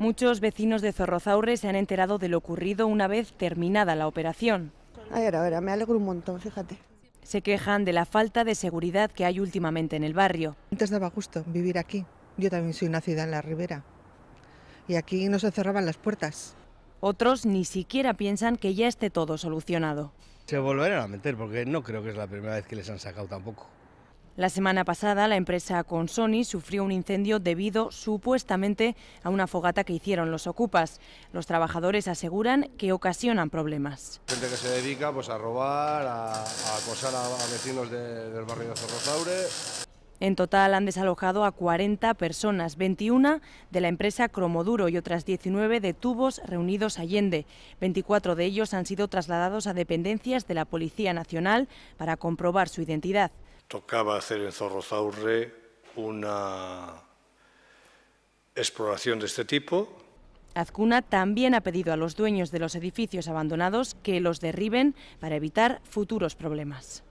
Muchos vecinos de Zorrozaure se han enterado de lo ocurrido una vez terminada la operación. Ahora, ahora, me alegro un montón, fíjate. Se quejan de la falta de seguridad que hay últimamente en el barrio. Antes daba gusto vivir aquí. Yo también soy nacida en la Ribera. Y aquí no se cerraban las puertas. Otros ni siquiera piensan que ya esté todo solucionado. Se volverán a meter porque no creo que es la primera vez que les han sacado tampoco. La semana pasada, la empresa Consoni sufrió un incendio debido supuestamente a una fogata que hicieron los ocupas. Los trabajadores aseguran que ocasionan problemas. Gente que se dedica pues, a robar, a, acosar a, vecinos del barrio de En total han desalojado a 40 personas, 21 de la empresa Cromoduro y otras 19 de tubos reunidos Allende. 24 de ellos han sido trasladados a dependencias de la Policía Nacional para comprobar su identidad tocaba hacer en Zorrozaurre una exploración de este tipo. Azcuna también ha pedido a los dueños de los edificios abandonados que los derriben para evitar futuros problemas.